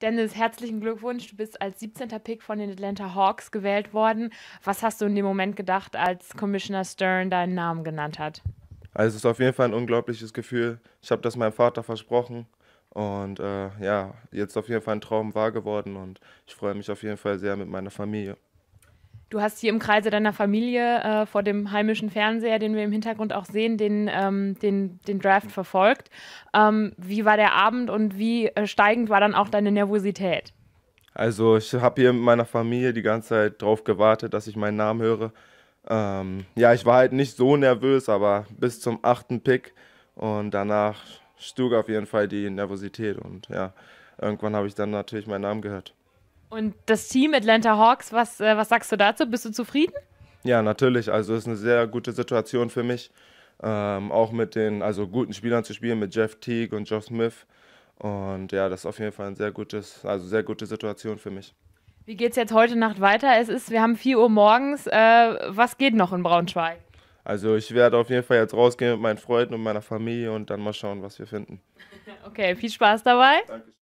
Dennis, herzlichen Glückwunsch. Du bist als 17. Pick von den Atlanta Hawks gewählt worden. Was hast du in dem Moment gedacht, als Commissioner Stern deinen Namen genannt hat? Also es ist auf jeden Fall ein unglaubliches Gefühl. Ich habe das meinem Vater versprochen und äh, ja, jetzt auf jeden Fall ein Traum wahr geworden und ich freue mich auf jeden Fall sehr mit meiner Familie. Du hast hier im Kreise deiner Familie äh, vor dem heimischen Fernseher, den wir im Hintergrund auch sehen, den, ähm, den, den Draft verfolgt. Ähm, wie war der Abend und wie äh, steigend war dann auch deine Nervosität? Also ich habe hier mit meiner Familie die ganze Zeit drauf gewartet, dass ich meinen Namen höre. Ähm, ja, ich war halt nicht so nervös, aber bis zum achten Pick und danach stug auf jeden Fall die Nervosität und ja, irgendwann habe ich dann natürlich meinen Namen gehört. Und das Team Atlanta Hawks, was, äh, was sagst du dazu? Bist du zufrieden? Ja, natürlich. Also es ist eine sehr gute Situation für mich. Ähm, auch mit den also guten Spielern zu spielen, mit Jeff Teague und Joe Smith. Und ja, das ist auf jeden Fall eine sehr gutes, also sehr gute Situation für mich. Wie geht es jetzt heute Nacht weiter? Es ist, wir haben 4 Uhr morgens. Äh, was geht noch in Braunschweig? Also ich werde auf jeden Fall jetzt rausgehen mit meinen Freunden und meiner Familie und dann mal schauen, was wir finden. Okay, viel Spaß dabei. Dankeschön.